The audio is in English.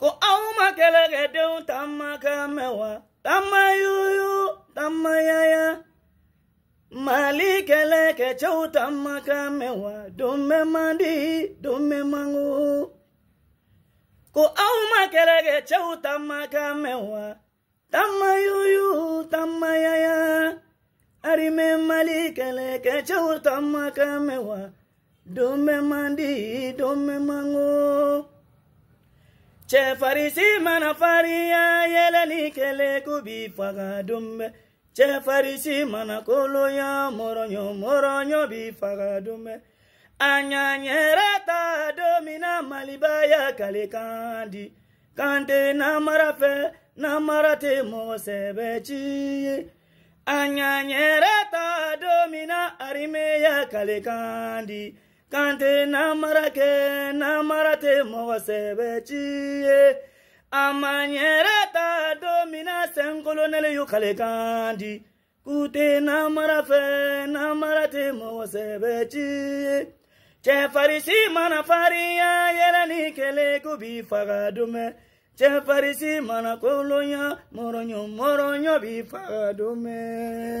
ko aw ma kɛlɛkɛdenw taama ka mɛn wa taama yuyu taama yaya mali kɛlɛkɛcɛw taama ka mɛn wa don bɛ man di ko aw ma kɛlɛkɛcɛw taama ka mɛn wa taama yuyu taama yaya arime mali kɛlɛkɛcɛw taama ka mɛn wa don bɛ man di Che farisi mana faria yeleni kele kubi faga dumbe. Che farisi mana koloya moronyo moronyo bi faga dumbe. Anyanyereta domina malibaya kale kandi. Kante na marafe na marate mosebe chie. Anyanyereta domina arimeya kale kandi. Kante na marafe na marate mosebe chie. kante namarake namarate mowasebeciye amanyereta domina senkolonele yukale kandi kute namarafe namarate mowasebeciye farisi mana fariya yɛlɛni kele ko bi faga dumɛ cɛfarisi mana kolonya mɔrɔɲɔ mɔrɔɲɔ bi faga dumɛ